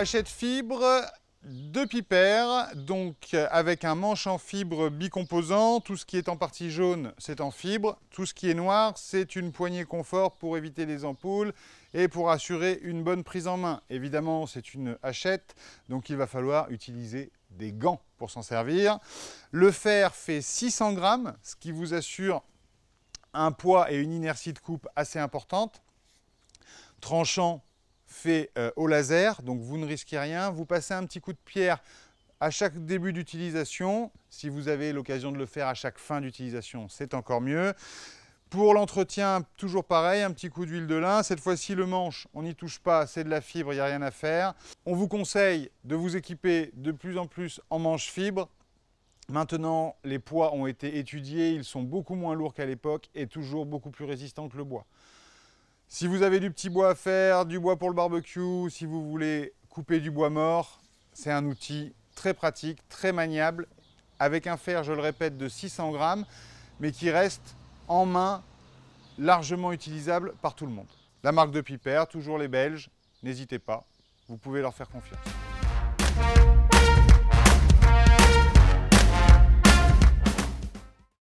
Hachette fibre de pipères, donc avec un manche en fibre bicomposant. Tout ce qui est en partie jaune, c'est en fibre. Tout ce qui est noir, c'est une poignée confort pour éviter les ampoules et pour assurer une bonne prise en main. Évidemment, c'est une hachette, donc il va falloir utiliser des gants pour s'en servir. Le fer fait 600 grammes, ce qui vous assure un poids et une inertie de coupe assez importante. Tranchant, fait euh, au laser, donc vous ne risquez rien. Vous passez un petit coup de pierre à chaque début d'utilisation. Si vous avez l'occasion de le faire à chaque fin d'utilisation, c'est encore mieux. Pour l'entretien, toujours pareil, un petit coup d'huile de lin. Cette fois-ci, le manche, on n'y touche pas, c'est de la fibre, il n'y a rien à faire. On vous conseille de vous équiper de plus en plus en manche fibre. Maintenant, les poids ont été étudiés, ils sont beaucoup moins lourds qu'à l'époque et toujours beaucoup plus résistants que le bois. Si vous avez du petit bois à faire, du bois pour le barbecue, si vous voulez couper du bois mort, c'est un outil très pratique, très maniable, avec un fer, je le répète, de 600 grammes, mais qui reste en main, largement utilisable par tout le monde. La marque de Piper, toujours les Belges, n'hésitez pas, vous pouvez leur faire confiance.